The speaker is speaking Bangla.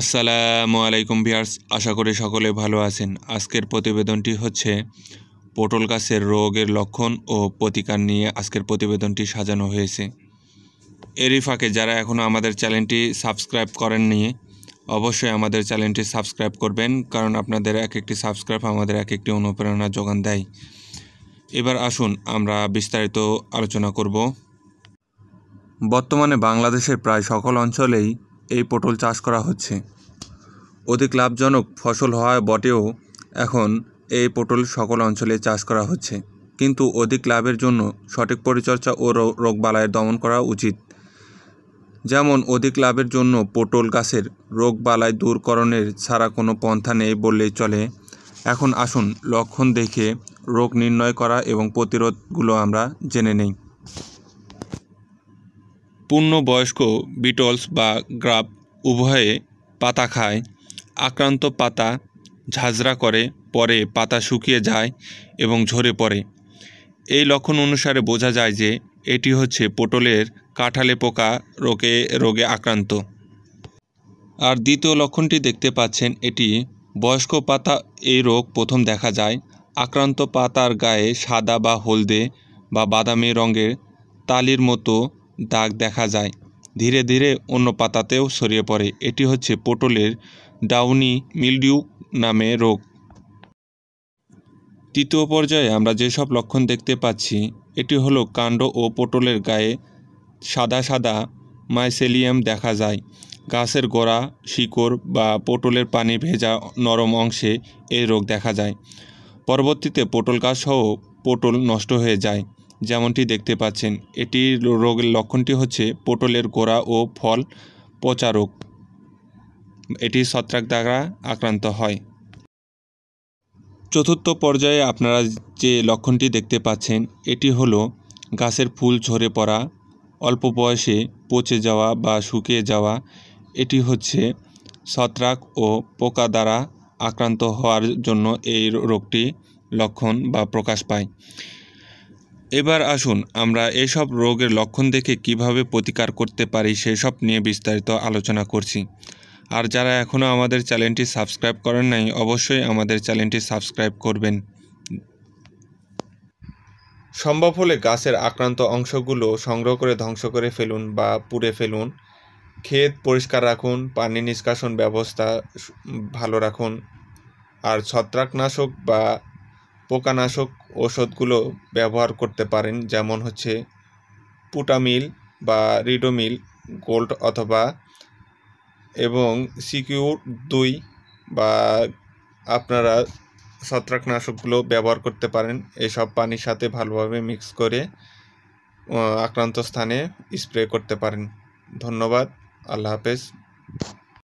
আসসালামু আলাইকুম ভিয়ার্স আশা করি সকলে ভালো আছেন আজকের প্রতিবেদনটি হচ্ছে পটল গাছের রোগের লক্ষণ ও প্রতিকার নিয়ে আজকের প্রতিবেদনটি সাজানো হয়েছে এরই ফাঁকে যারা এখনও আমাদের চ্যানেলটি সাবস্ক্রাইব করেননি অবশ্যই আমাদের চ্যানেলটি সাবস্ক্রাইব করবেন কারণ আপনাদের এক একটি সাবস্ক্রাইব আমাদের এক একটি অনুপ্রেরণা যোগান দেয় এবার আসুন আমরা বিস্তারিত আলোচনা করব বর্তমানে বাংলাদেশের প্রায় সকল অঞ্চলেই এই পটল চাষ করা হচ্ছে অধিক লাভজনক ফসল হওয়ায় বটেও এখন এই পটল সকল অঞ্চলে চাষ করা হচ্ছে কিন্তু অধিক লাভের জন্য সঠিক পরিচর্যা ও রোগবালায়ের দমন করা উচিত যেমন অধিক লাভের জন্য পটল গাছের রোগবালাই দূরকরণের ছাড়া কোনো পন্থা নেই বললেই চলে এখন আসুন লক্ষণ দেখে রোগ নির্ণয় করা এবং প্রতিরোধগুলো আমরা জেনে নেই পূর্ণবয়স্ক বিটলস বা গ্রাব উভয়ে পাতা খায় আক্রান্ত পাতা ঝাঁঝরা করে পরে পাতা শুকিয়ে যায় এবং ঝরে পড়ে এই লক্ষণ অনুসারে বোঝা যায় যে এটি হচ্ছে পটলের কাঁঠালে পোকা রোগে রোগে আক্রান্ত আর দ্বিতীয় লক্ষণটি দেখতে পাচ্ছেন এটি বয়স্ক পাতা এই রোগ প্রথম দেখা যায় আক্রান্ত পাতার গায়ে সাদা বা হলদে বা বাদামি রঙের তালির মতো দাগ দেখা যায় ধীরে ধীরে অন্য পাতাতেও ছড়িয়ে পড়ে এটি হচ্ছে পটলের ডাউনি মিলডিউ নামে রোগ তৃতীয় পর্যায়ে আমরা যেসব লক্ষণ দেখতে পাচ্ছি এটি হলো কাণ্ড ও পটলের গায়ে সাদা সাদা মাইসেলিয়াম দেখা যায় গাছের গোড়া শিকড় বা পটলের পানি ভেজা নরম অংশে এই রোগ দেখা যায় পরবর্তীতে পটল গাছ সহ পটল নষ্ট হয়ে যায় যেমনটি দেখতে পাচ্ছেন এটির রোগের লক্ষণটি হচ্ছে পটলের গোড়া ও ফল পচা রোগ এটি ছত্রাক দ্বারা আক্রান্ত হয় চতুর্থ পর্যায়ে আপনারা যে লক্ষণটি দেখতে পাচ্ছেন এটি হলো গাছের ফুল ঝরে পড়া অল্প বয়সে পচে যাওয়া বা শুকিয়ে যাওয়া এটি হচ্ছে ছত্রাক ও পোকা দ্বারা আক্রান্ত হওয়ার জন্য এই রোগটি লক্ষণ বা প্রকাশ পায় এবার আসুন আমরা এসব রোগের লক্ষণ দেখে কিভাবে প্রতিকার করতে পারি সেসব নিয়ে বিস্তারিত আলোচনা করছি আর যারা এখনও আমাদের চ্যানেলটি সাবস্ক্রাইব করেন নাই অবশ্যই আমাদের চ্যানেলটি সাবস্ক্রাইব করবেন সম্ভব হলে গাছের আক্রান্ত অংশগুলো সংগ্রহ করে ধ্বংস করে ফেলুন বা পুড়ে ফেলুন ক্ষেত পরিষ্কার রাখুন পানি নিষ্কাশন ব্যবস্থা ভালো রাখুন আর ছত্রাকনাশক বা পোকানাশক ওষুধগুলো ব্যবহার করতে পারেন যেমন হচ্ছে পুটামিল বা রিডোমিল গোল্ড অথবা এবং সিকিউর দুই বা আপনারা ছত্রাকনাশকগুলো ব্যবহার করতে পারেন এসব পানির সাথে ভালোভাবে মিক্স করে আক্রান্ত স্থানে স্প্রে করতে পারেন ধন্যবাদ আল্লাহ হাফেজ